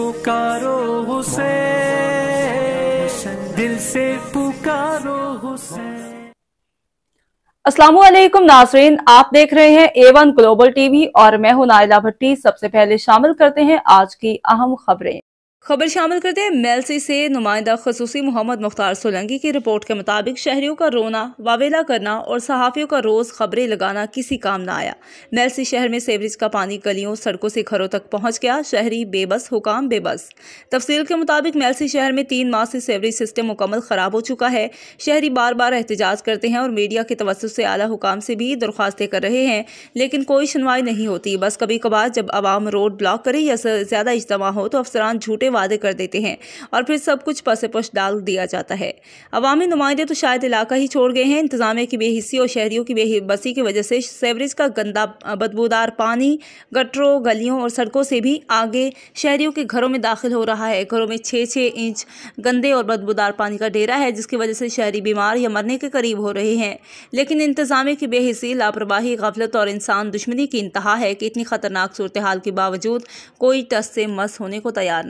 पुकारो हुसे दिल से पुकारो हुसे अस्सलाम वालेकुम नाजरीन आप देख रहे हैं ए वन ग्लोबल टीवी और मैं हूं नायला भट्टी सबसे पहले शामिल करते हैं आज की अहम खबरें खबर शामिल करते हैं मेलसी से नुमाइंदा खसूसी मोहम्मद मुख्तार सोलंगी की रिपोर्ट के मुताबिक शहरियों का रोना वावेला करना और सहाफ़ियों का रोज़ खबरें लगाना किसी काम ना आया मेलसी शहर में सेवरेज का पानी गलियों सड़कों से घरों तक पहुंच गया शहरी बेबस हुकाम बेबस तफसील के मुताबिक मेलसी शहर में तीन माह से सेवरेज सिस्टम मुकम्मल ख़राब हो चुका है शहरी बार बार एहतजाज करते हैं और मीडिया के तवसत से आला हुकाम से भी दरख्वास्तें कर रहे हैं लेकिन कोई सुनवाई नहीं होती बस कभी कभार जब आवाम रोड ब्लॉक करे या ज़्यादा इजतम हो तो अफसरान झूठे वादे कर देते हैं और फिर सब कुछ पसेपश डाल दिया जाता है अवामी नुमाइंदे तो शायद इलाका ही छोड़ गए हैं इंतजामिया की बेहिसी और शहरीों की बेबसी की वजह से सेवरेज का गंदा बदबूदार पानी गटरों गलियों और सड़कों से भी आगे शहरीों के घरों में दाखिल हो रहा है घरों में छः छः इंच गंदे और बदबूदार पानी का डेरा है जिसकी वजह से शहरी बीमार या मरने के करीब हो रहे हैं लेकिन इंतजामिया की बेहिसी लापरवाही गफलत और इंसान दुश्मनी की इंतहा है कि इतनी ख़तरनाक सूरत हाल के बावजूद कोई टस से मस होने को तैयार